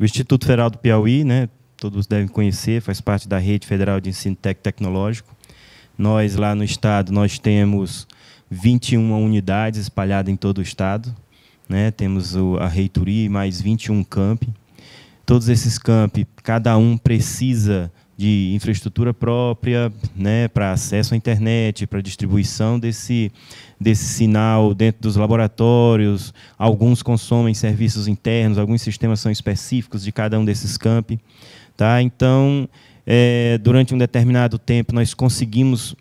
O Instituto Federal do Piauí, né, todos devem conhecer, faz parte da Rede Federal de Ensino Tecnológico. Nós, lá no Estado, nós temos 21 unidades espalhadas em todo o Estado. Né? Temos a Reitoria e mais 21 campi. Todos esses campi, cada um precisa de infraestrutura própria, né, para acesso à internet, para distribuição desse, desse sinal dentro dos laboratórios. Alguns consomem serviços internos, alguns sistemas são específicos de cada um desses campi. Tá? Então, é, durante um determinado tempo, nós conseguimos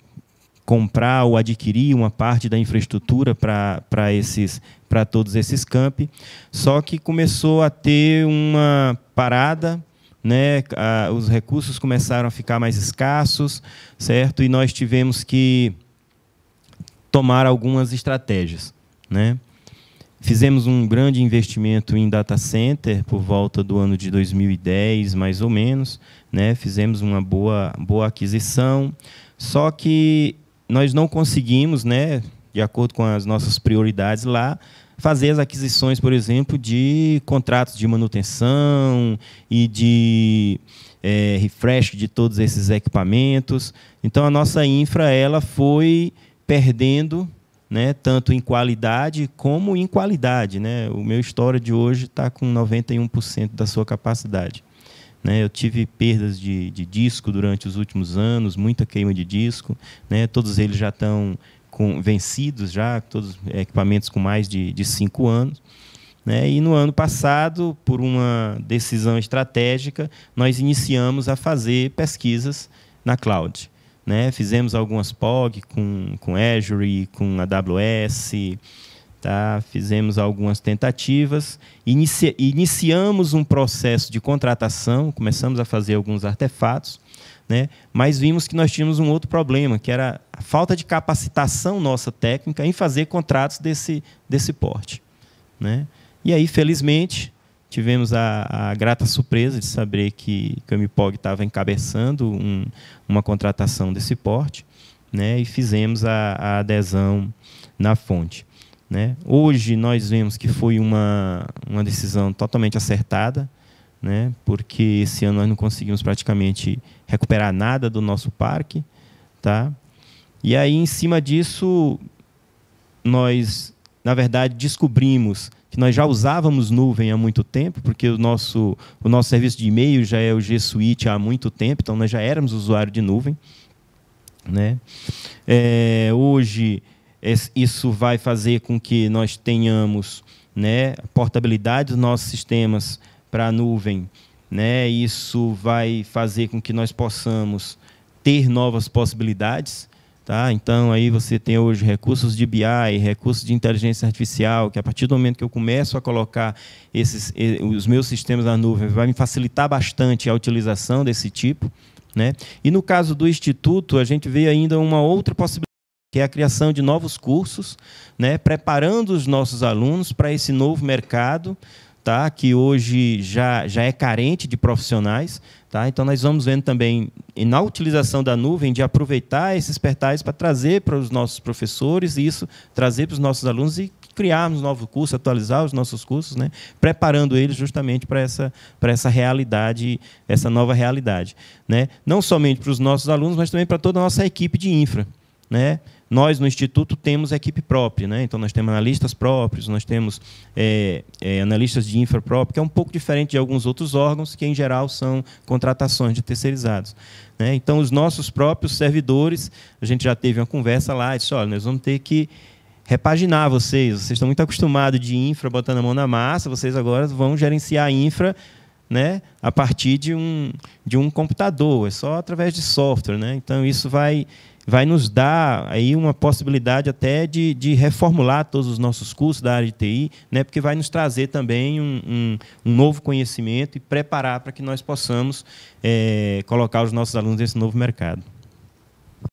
comprar ou adquirir uma parte da infraestrutura para esses para todos esses campi, só que começou a ter uma parada né? Ah, os recursos começaram a ficar mais escassos, certo? E nós tivemos que tomar algumas estratégias, né? Fizemos um grande investimento em data center por volta do ano de 2010, mais ou menos, né? Fizemos uma boa boa aquisição, só que nós não conseguimos, né? de acordo com as nossas prioridades lá, fazer as aquisições, por exemplo, de contratos de manutenção e de é, refresh de todos esses equipamentos. Então a nossa infra ela foi perdendo, né, tanto em qualidade como em qualidade, né? O meu histórico de hoje está com 91% da sua capacidade. Né, eu tive perdas de, de disco durante os últimos anos, muita queima de disco. Né, todos eles já estão com, vencidos já, todos equipamentos com mais de, de cinco anos. Né? E no ano passado, por uma decisão estratégica, nós iniciamos a fazer pesquisas na cloud. Né? Fizemos algumas POG com, com Azure, com AWS, tá? fizemos algumas tentativas, inici, iniciamos um processo de contratação, começamos a fazer alguns artefatos, né? Mas vimos que nós tínhamos um outro problema, que era a falta de capacitação nossa técnica em fazer contratos desse, desse porte. Né? E aí, felizmente, tivemos a, a grata surpresa de saber que, que o estava encabeçando um, uma contratação desse porte né? e fizemos a, a adesão na fonte. Né? Hoje nós vemos que foi uma, uma decisão totalmente acertada, né? Porque esse ano nós não conseguimos praticamente recuperar nada do nosso parque, tá? E aí em cima disso nós, na verdade, descobrimos que nós já usávamos nuvem há muito tempo, porque o nosso, o nosso serviço de e-mail já é o G Suite há muito tempo, então nós já éramos usuário de nuvem. Né? É, hoje, isso vai fazer com que nós tenhamos né, portabilidade dos nossos sistemas para a nuvem. Né? Isso vai fazer com que nós possamos ter novas possibilidades. Tá? Então, aí você tem hoje recursos de BI, recursos de inteligência artificial, que a partir do momento que eu começo a colocar esses, os meus sistemas na nuvem, vai me facilitar bastante a utilização desse tipo. Né? E no caso do Instituto, a gente vê ainda uma outra possibilidade, que é a criação de novos cursos, né? preparando os nossos alunos para esse novo mercado, tá? que hoje já, já é carente de profissionais. Tá? Então, nós vamos vendo também, na utilização da nuvem, de aproveitar esses portais para trazer para os nossos professores isso, trazer para os nossos alunos e criarmos novo curso, atualizar os nossos cursos, né? preparando eles justamente para essa, para essa realidade, essa nova realidade. Né? Não somente para os nossos alunos, mas também para toda a nossa equipe de infra. Né? Nós, no Instituto, temos equipe própria, né? então nós temos analistas próprios, nós temos é, é, analistas de infra próprio, que é um pouco diferente de alguns outros órgãos, que em geral são contratações de terceirizados. Né? Então, os nossos próprios servidores, a gente já teve uma conversa lá, disse: olha, nós vamos ter que repaginar vocês, vocês estão muito acostumados de infra botando a mão na massa, vocês agora vão gerenciar infra né, a partir de um, de um computador, é só através de software. Né? Então, isso vai, vai nos dar aí uma possibilidade até de, de reformular todos os nossos cursos da área de TI, né, porque vai nos trazer também um, um, um novo conhecimento e preparar para que nós possamos é, colocar os nossos alunos nesse novo mercado.